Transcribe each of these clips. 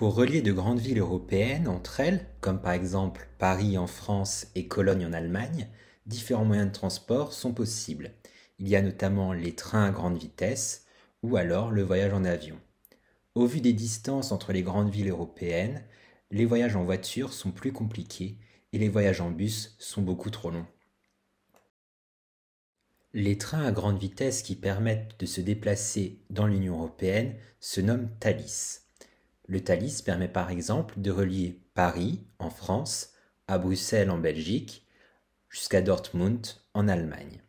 pour relier de grandes villes européennes entre elles, comme par exemple Paris en France et Cologne en Allemagne, différents moyens de transport sont possibles. Il y a notamment les trains à grande vitesse ou alors le voyage en avion. Au vu des distances entre les grandes villes européennes, les voyages en voiture sont plus compliqués et les voyages en bus sont beaucoup trop longs. Les trains à grande vitesse qui permettent de se déplacer dans l'Union européenne se nomment Thalys. Le Thalys permet par exemple de relier Paris, en France, à Bruxelles, en Belgique, jusqu'à Dortmund, en Allemagne.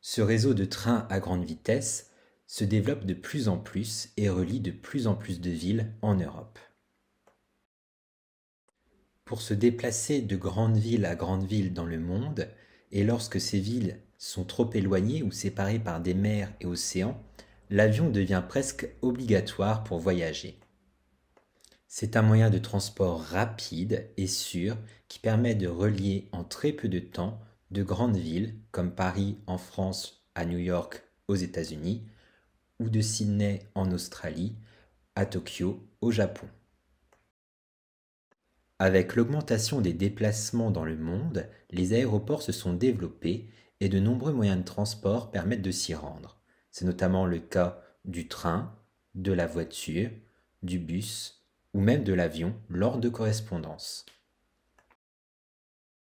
Ce réseau de trains à grande vitesse se développe de plus en plus et relie de plus en plus de villes en Europe. Pour se déplacer de grande ville à grande ville dans le monde, et lorsque ces villes sont trop éloignées ou séparées par des mers et océans, l'avion devient presque obligatoire pour voyager. C'est un moyen de transport rapide et sûr qui permet de relier en très peu de temps de grandes villes comme Paris en France à New York aux États-Unis ou de Sydney en Australie à Tokyo au Japon. Avec l'augmentation des déplacements dans le monde, les aéroports se sont développés et de nombreux moyens de transport permettent de s'y rendre. C'est notamment le cas du train, de la voiture, du bus, ou même de l'avion lors de correspondances.